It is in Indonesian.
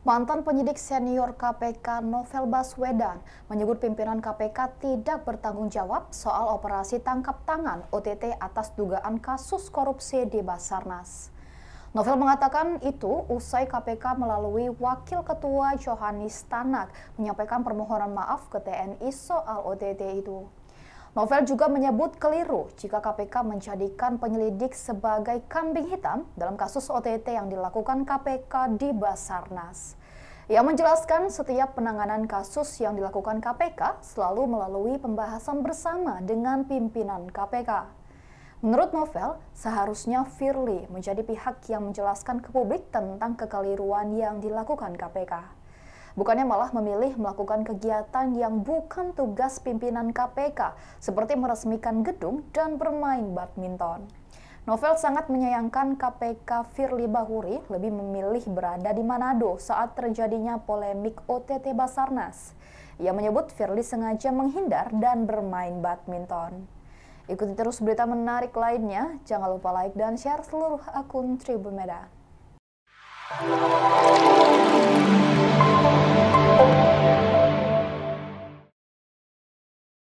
Mantan penyidik senior KPK Novel Baswedan menyebut pimpinan KPK tidak bertanggung jawab soal operasi tangkap tangan OTT atas dugaan kasus korupsi di Basarnas. Novel mengatakan itu usai KPK melalui Wakil Ketua Johanis Tanak menyampaikan permohonan maaf ke TNI soal OTT itu. Novel juga menyebut keliru jika KPK menjadikan penyelidik sebagai kambing hitam dalam kasus OTT yang dilakukan KPK di Basarnas. Ia menjelaskan setiap penanganan kasus yang dilakukan KPK selalu melalui pembahasan bersama dengan pimpinan KPK. Menurut novel, seharusnya Firly menjadi pihak yang menjelaskan ke publik tentang kekeliruan yang dilakukan KPK bukannya malah memilih melakukan kegiatan yang bukan tugas pimpinan KPK, seperti meresmikan gedung dan bermain badminton. Novel sangat menyayangkan KPK Firly Bahuri lebih memilih berada di Manado saat terjadinya polemik OTT Basarnas. Ia menyebut Firly sengaja menghindar dan bermain badminton. Ikuti terus berita menarik lainnya. Jangan lupa like dan share seluruh akun Tribun Medan.